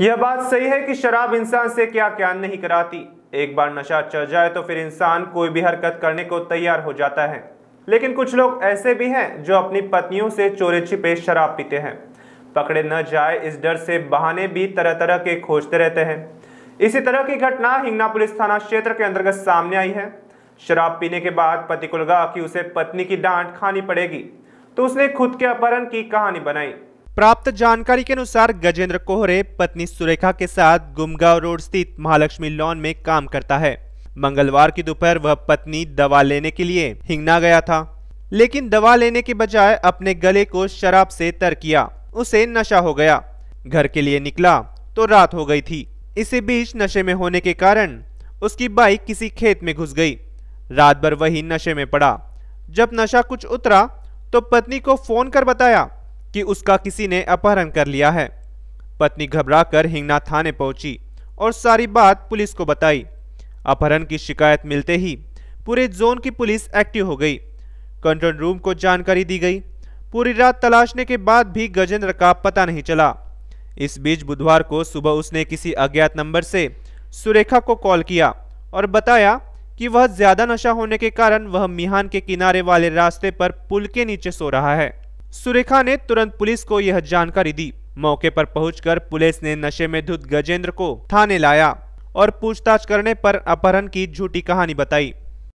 यह बात सही है कि शराब इंसान से क्या क्या नहीं कराती एक बार नशा चढ़ जाए तो फिर इंसान कोई भी हरकत करने को तैयार हो जाता है लेकिन कुछ लोग ऐसे भी हैं जो अपनी पत्नियों से चोरे छिपे शराब पीते हैं पकड़े न जाए इस डर से बहाने भी तरह तरह के खोजते रहते हैं इसी तरह की घटना हिंगना पुलिस थाना क्षेत्र के अंतर्गत सामने आई है शराब पीने के बाद पति को लगा कि उसे पत्नी की डांट खानी पड़ेगी तो उसने खुद के अपहरण की कहानी बनाई प्राप्त जानकारी के अनुसार गजेंद्र कोहरे पत्नी सुरेखा के साथ गुमगांव रोड स्थित महालक्ष्मी लॉन में काम करता है मंगलवार की दोपहर वह पत्नी दवा लेने के लिए हिंगना गया था लेकिन दवा लेने के बजाय अपने गले को शराब से तर किया उसे नशा हो गया घर के लिए निकला तो रात हो गई थी इसी बीच नशे में होने के कारण उसकी बाइक किसी खेत में घुस गई रात भर वही नशे में पड़ा जब नशा कुछ उतरा तो पत्नी को फोन कर बताया कि उसका किसी ने अपहरण कर लिया है पत्नी घबराकर हिंगना थाने पहुंची और सारी बात पुलिस को बताई अपहरण की शिकायत मिलते ही पूरे जोन की पुलिस एक्टिव हो गई कंट्रोल रूम को जानकारी दी गई पूरी रात तलाशने के बाद भी गजेंद्र का पता नहीं चला इस बीच बुधवार को सुबह उसने किसी अज्ञात नंबर से सुरेखा को कॉल किया और बताया कि वह ज़्यादा नशा होने के कारण वह मिहान के किनारे वाले रास्ते पर पुल के नीचे सो रहा है सुरेखा ने तुरंत पुलिस को यह जानकारी दी मौके पर पहुंचकर पुलिस ने नशे में धुत गजेंद्र को थाने लाया और पूछताछ करने पर अपहरण की झूठी कहानी बताई